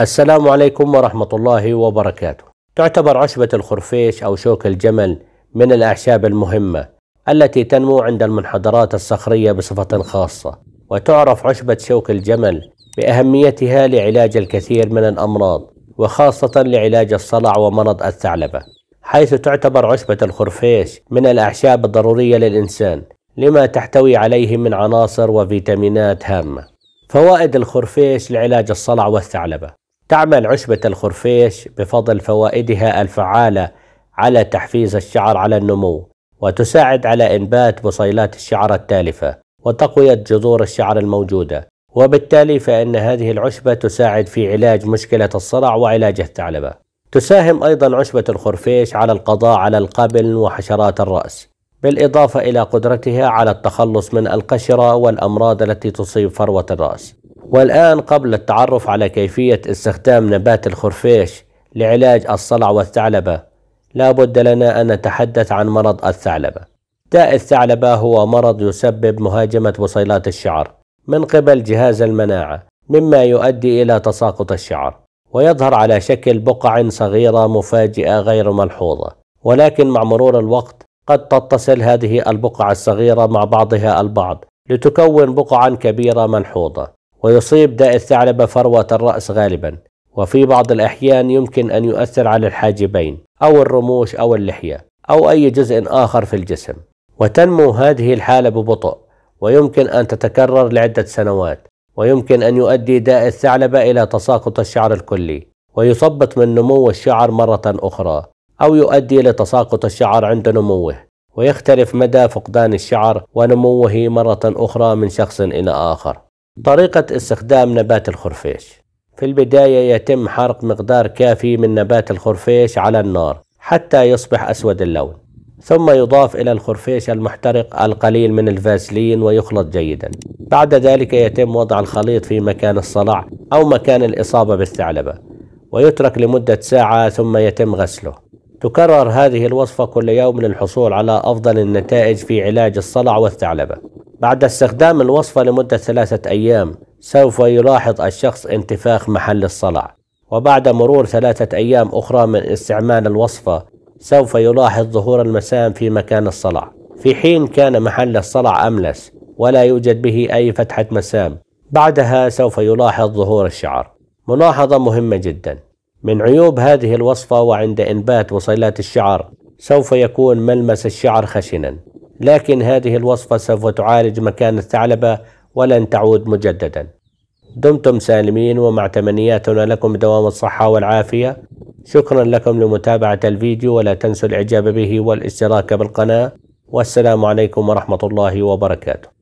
السلام عليكم ورحمة الله وبركاته. تعتبر عشبة الخرفيش أو شوك الجمل من الأعشاب المهمة التي تنمو عند المنحدرات الصخرية بصفة خاصة، وتعرف عشبة شوك الجمل بأهميتها لعلاج الكثير من الأمراض، وخاصة لعلاج الصلع ومرض الثعلبة، حيث تعتبر عشبة الخرفيش من الأعشاب الضرورية للإنسان، لما تحتوي عليه من عناصر وفيتامينات هامة. فوائد الخرفيش لعلاج الصلع والثعلبة تعمل عشبة الخرفيش بفضل فوائدها الفعالة على تحفيز الشعر على النمو وتساعد على إنبات بصيلات الشعر التالفة وتقوية جذور الشعر الموجودة وبالتالي فإن هذه العشبة تساعد في علاج مشكلة الصرع وعلاج الثعلبة تساهم أيضا عشبة الخرفيش على القضاء على القبل وحشرات الرأس بالإضافة إلى قدرتها على التخلص من القشرة والأمراض التي تصيب فروة الرأس والآن قبل التعرف على كيفية استخدام نبات الخرفيش لعلاج الصلع والثعلبة لابد لنا أن نتحدث عن مرض الثعلبة داء الثعلبة هو مرض يسبب مهاجمة بصيلات الشعر من قبل جهاز المناعة مما يؤدي إلى تساقط الشعر ويظهر على شكل بقع صغيرة مفاجئة غير ملحوظة ولكن مع مرور الوقت قد تتصل هذه البقع الصغيرة مع بعضها البعض لتكون بقعا كبيرة ملحوظة ويصيب داء الثعلبة فروة الرأس غالبا وفي بعض الأحيان يمكن أن يؤثر على الحاجبين أو الرموش أو اللحية أو أي جزء آخر في الجسم وتنمو هذه الحالة ببطء ويمكن أن تتكرر لعدة سنوات ويمكن أن يؤدي داء الثعلبة إلى تساقط الشعر الكلي ويثبط من نمو الشعر مرة أخرى أو يؤدي لتساقط الشعر عند نموه ويختلف مدى فقدان الشعر ونموه مرة أخرى من شخص إلى آخر طريقة استخدام نبات الخرفيش في البداية يتم حرق مقدار كافي من نبات الخرفيش على النار حتى يصبح أسود اللون ثم يضاف إلى الخرفيش المحترق القليل من الفازلين ويخلط جيدا بعد ذلك يتم وضع الخليط في مكان الصلع أو مكان الإصابة بالثعلبة ويترك لمدة ساعة ثم يتم غسله تكرر هذه الوصفة كل يوم للحصول على أفضل النتائج في علاج الصلع والثعلبة بعد استخدام الوصفة لمدة ثلاثة أيام سوف يلاحظ الشخص انتفاخ محل الصلع وبعد مرور ثلاثة أيام أخرى من استعمال الوصفة سوف يلاحظ ظهور المسام في مكان الصلع في حين كان محل الصلع أملس ولا يوجد به أي فتحة مسام بعدها سوف يلاحظ ظهور الشعر ملاحظة مهمة جدا من عيوب هذه الوصفة وعند إنبات وصيلات الشعر سوف يكون ملمس الشعر خشنا لكن هذه الوصفة سوف تعالج مكان الثعلبة ولن تعود مجددا دمتم سالمين ومع تمنياتنا لكم دوام الصحة والعافية شكرا لكم لمتابعة الفيديو ولا تنسوا الإعجاب به والاشتراك بالقناة والسلام عليكم ورحمة الله وبركاته